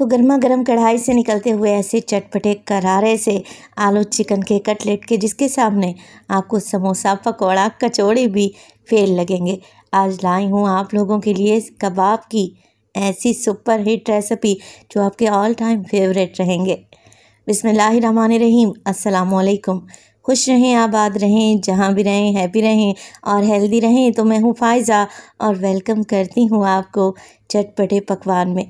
तो गर्मा गर्म कढ़ाई से निकलते हुए ऐसे चटपटे करारे से आलू चिकन के कटलेट के जिसके सामने आपको समोसा पकौड़ा कचौड़ी भी फेल लगेंगे आज लाई हूँ आप लोगों के लिए कबाब की ऐसी सुपर हिट रेसिपी जो आपके ऑल टाइम फेवरेट रहेंगे बिसमान रहीम असलकुम खुश रहें आबाद रहें जहाँ भी रहें हैप्पी रहें और हेल्दी रहें तो मैं हूँ फायज़ा और वेलकम करती हूँ आपको चटपटे पकवान में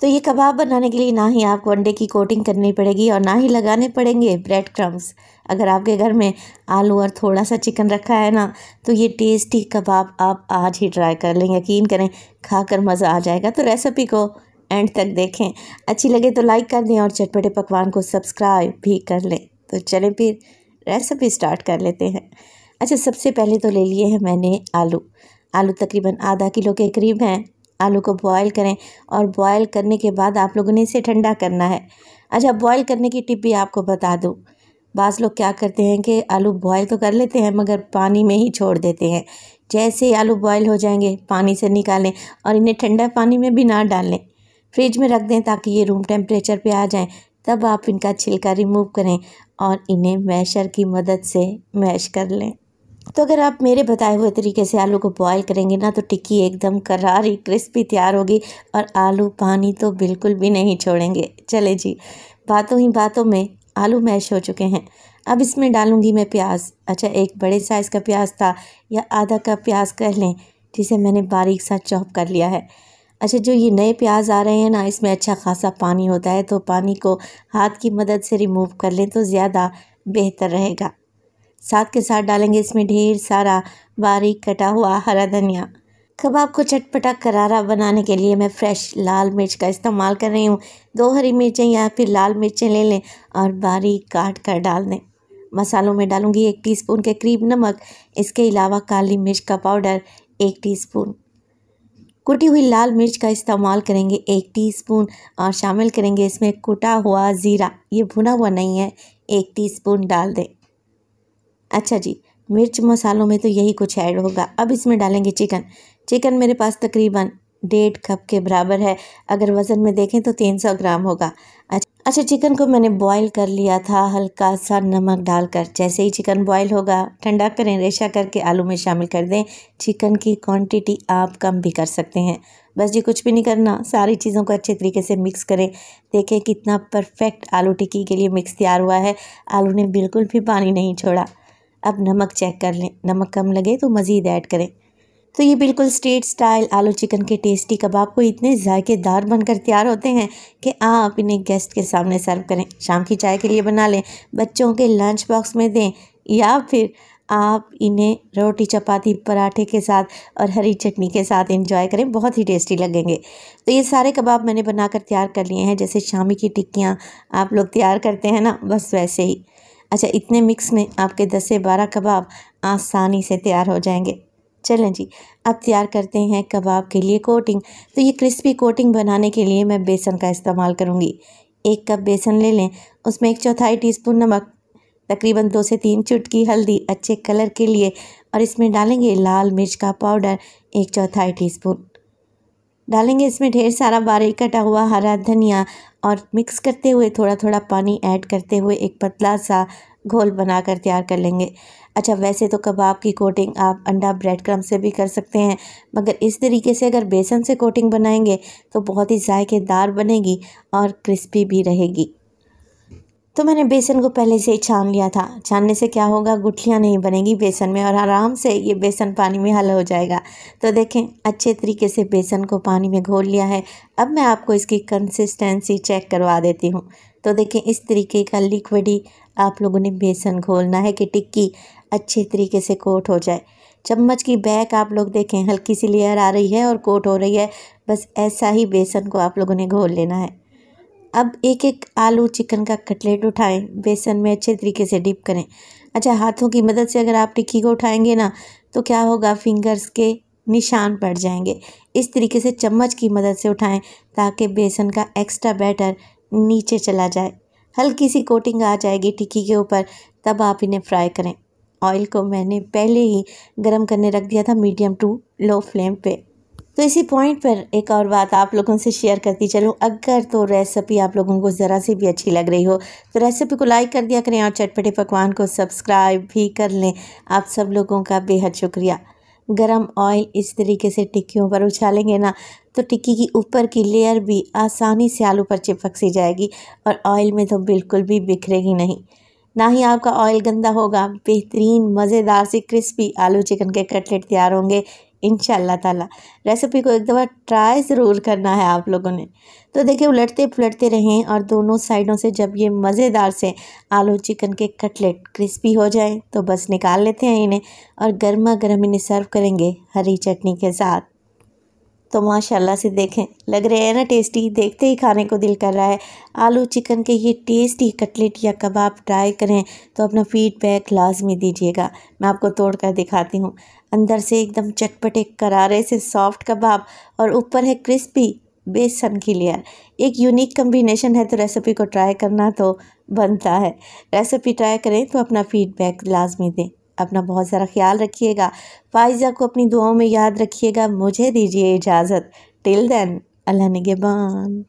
तो ये कबाब बनाने के लिए ना ही आपको अंडे की कोटिंग करनी पड़ेगी और ना ही लगाने पड़ेंगे ब्रेड क्रम्स अगर आपके घर में आलू और थोड़ा सा चिकन रखा है ना तो ये टेस्टी कबाब आप आज ही ट्राई कर लें यकीन करें खाकर मज़ा आ जाएगा तो रेसिपी को एंड तक देखें अच्छी लगे तो लाइक कर दें और चटपटे पकवान को सब्सक्राइब भी कर लें तो चलें फिर रेसिपी स्टार्ट कर लेते हैं अच्छा सबसे पहले तो ले लिए हैं मैंने आलू आलू तकरीबन आधा किलो के करीब हैं आलू को बॉयल करें और बॉयल करने के बाद आप लोगों ने इसे ठंडा करना है अच्छा बॉयल करने की टिप भी आपको बता दूँ बाज़ लोग क्या करते हैं कि आलू बॉयल तो कर लेते हैं मगर पानी में ही छोड़ देते हैं जैसे ही आलू बॉयल हो जाएंगे पानी से निकालें और इन्हें ठंडा पानी में भी ना डालें फ्रिज में रख दें ताकि ये रूम टेम्परेचर पे आ जाएं तब आप इनका छिलका रिमूव करें और इन्हें मैशर की मदद से मैश कर लें तो अगर आप मेरे बताए हुए तरीके से आलू को बॉईल करेंगे ना तो टिक्की एकदम करारी क्रिस्पी तैयार होगी और आलू पानी तो बिल्कुल भी नहीं छोड़ेंगे चले जी बातों ही बातों में आलू मैश हो चुके हैं अब इसमें डालूंगी मैं प्याज अच्छा एक बड़े साइज़ का प्याज था या आधा कप प्याज कह लें जिसे मैंने बारीक सा चॉप कर लिया है अच्छा जो ये नए प्याज आ रहे हैं ना इसमें अच्छा खासा पानी होता है तो पानी को हाथ की मदद से रिमूव कर लें तो ज़्यादा बेहतर रहेगा साथ के साथ डालेंगे इसमें ढेर सारा बारीक कटा हुआ हरा धनिया कबाब को चटपटा करारा बनाने के लिए मैं फ्रेश लाल मिर्च का इस्तेमाल कर रही हूँ दो हरी मिर्चें या फिर लाल मिर्चें ले लें और बारीक काट कर डाल दें मसालों में डालूंगी एक टीस्पून के करीब नमक इसके अलावा काली मिर्च का पाउडर एक टीस्पून कुटी हुई लाल मिर्च का इस्तेमाल करेंगे एक टीस्पून और शामिल करेंगे इसमें कुटा हुआ ज़ीरा ये भुना हुआ नहीं है एक टीस्पून डाल दें अच्छा जी मिर्च मसालों में तो यही कुछ ऐड होगा अब इसमें डालेंगे चिकन चिकन मेरे पास तकरीबन डेढ़ कप के बराबर है अगर वज़न में देखें तो तीन सौ ग्राम होगा अच्छा अच्छा चिकन को मैंने बॉईल कर लिया था हल्का सा नमक डालकर जैसे ही चिकन बॉईल होगा ठंडा करें रेशा करके आलू में शामिल कर दें चिकन की क्वांटिटी आप कम भी कर सकते हैं बस जी कुछ भी नहीं करना सारी चीज़ों को अच्छे तरीके से मिक्स करें देखें कितना परफेक्ट आलू टिक्की के लिए मिक्स तैयार हुआ है आलू ने बिल्कुल भी पानी नहीं छोड़ा अब नमक चेक कर लें नमक कम लगे तो मज़ीद ऐड करें तो ये बिल्कुल स्ट्रीट स्टाइल आलू चिकन के टेस्टी कबाब को इतने जायकेदार बनकर तैयार होते हैं कि आप इन्हें गेस्ट के सामने सर्व करें शाम की चाय के लिए बना लें बच्चों के लंच बॉक्स में दें या फिर आप इन्हें रोटी चपाती पराठे के साथ और हरी चटनी के साथ इंजॉय करें बहुत ही टेस्टी लगेंगे तो ये सारे कबाब मैंने बनाकर तैयार कर लिए हैं जैसे शामी की टिक्कियाँ आप लोग तैयार करते हैं ना बस वैसे ही अच्छा इतने मिक्स में आपके दस से बारह कबाब आसानी से तैयार हो जाएंगे चलें जी अब तैयार करते हैं कबाब के लिए कोटिंग तो ये क्रिस्पी कोटिंग बनाने के लिए मैं बेसन का इस्तेमाल करूँगी एक कप बेसन ले लें उसमें एक चौथाई टीस्पून नमक तकरीबन दो से तीन चुटकी हल्दी अच्छे कलर के लिए और इसमें डालेंगे लाल मिर्च का पाउडर एक चौथाई टीस्पून डालेंगे इसमें ढेर सारा बारीक कटा हुआ हरा धनिया और मिक्स करते हुए थोड़ा थोड़ा पानी ऐड करते हुए एक पतला सा घोल बनाकर तैयार कर लेंगे अच्छा वैसे तो कबाब की कोटिंग आप अंडा ब्रेड क्रम से भी कर सकते हैं मगर इस तरीके से अगर बेसन से कोटिंग बनाएंगे तो बहुत ही जायकेदार बनेगी और क्रिस्पी भी रहेगी तो मैंने बेसन को पहले से ही छान लिया था छानने से क्या होगा गुठलियाँ नहीं बनेगी बेसन में और आराम से ये बेसन पानी में हल हो जाएगा तो देखें अच्छे तरीके से बेसन को पानी में घोल लिया है अब मैं आपको इसकी कंसिस्टेंसी चेक करवा देती हूँ तो देखें इस तरीके का लिक्विडी आप लोगों ने बेसन घोलना है कि टिक्की अच्छे तरीके से कोट हो जाए चम्मच की बैक आप लोग देखें हल्की सी लेयर आ रही है और कोट हो रही है बस ऐसा ही बेसन को आप लोगों ने घोल लेना है अब एक एक आलू चिकन का कटलेट उठाएं बेसन में अच्छे तरीके से डिप करें अच्छा हाथों की मदद से अगर आप टिक्की को उठाएंगे ना तो क्या होगा फिंगर्स के निशान पड़ जाएंगे इस तरीके से चम्मच की मदद से उठाएं ताकि बेसन का एक्स्ट्रा बैटर नीचे चला जाए हल्की सी कोटिंग आ जाएगी टिक्की के ऊपर तब आप इन्हें फ्राई करें ऑयल को मैंने पहले ही गर्म करने रख दिया था मीडियम टू लो फ्लेम पर तो इसी पॉइंट पर एक और बात आप लोगों से शेयर करती चलूँ अगर तो रेसिपी आप लोगों को ज़रा सी भी अच्छी लग रही हो तो रेसिपी को लाइक कर दिया करें और चटपटे पकवान को सब्सक्राइब भी कर लें आप सब लोगों का बेहद शुक्रिया गरम ऑयल इस तरीके से टिक्कियों पर उछालेंगे ना तो टिक्की की ऊपर की लेयर भी आसानी से आलू पर चिपक सी जाएगी और ऑयल में तो बिल्कुल भी बिखरेगी नहीं ना ही आपका ऑयल गंदा होगा बेहतरीन मज़ेदार से क्रिस्पी आलू चिकन के कटलेट तैयार होंगे इन ताला रेसिपी को एक दफ़ा ट्राई ज़रूर करना है आप लोगों ने तो देखिए उलटते पलटते रहें और दोनों साइडों से जब ये मज़ेदार से आलू चिकन के कटलेट क्रिस्पी हो जाए तो बस निकाल लेते हैं इन्हें और गर्मा गर्म इन्हें सर्व करेंगे हरी चटनी के साथ तो माशाल्लाह से देखें लग रहे हैं ना टेस्टी देखते ही खाने को दिल कर रहा है आलू चिकन के ये टेस्टी कटलेट या कबाब ट्राई करें तो अपना फीडबैक लाजमी दीजिएगा मैं आपको तोड़ कर दिखाती हूँ अंदर से एकदम चटपटे करारे से सॉफ्ट कबाब और ऊपर है क्रिस्पी बेसन की लेयर एक यूनिक कम्बिनेशन है तो रेसिपी को ट्राई करना तो बनता है रेसिपी ट्राई करें तो अपना फीडबैक लाजमी दें अपना बहुत सारा ख्याल रखिएगा फाइजा को अपनी दुआओं में याद रखिएगा मुझे दीजिए इजाज़त टिल देन अल्लाह निगेबान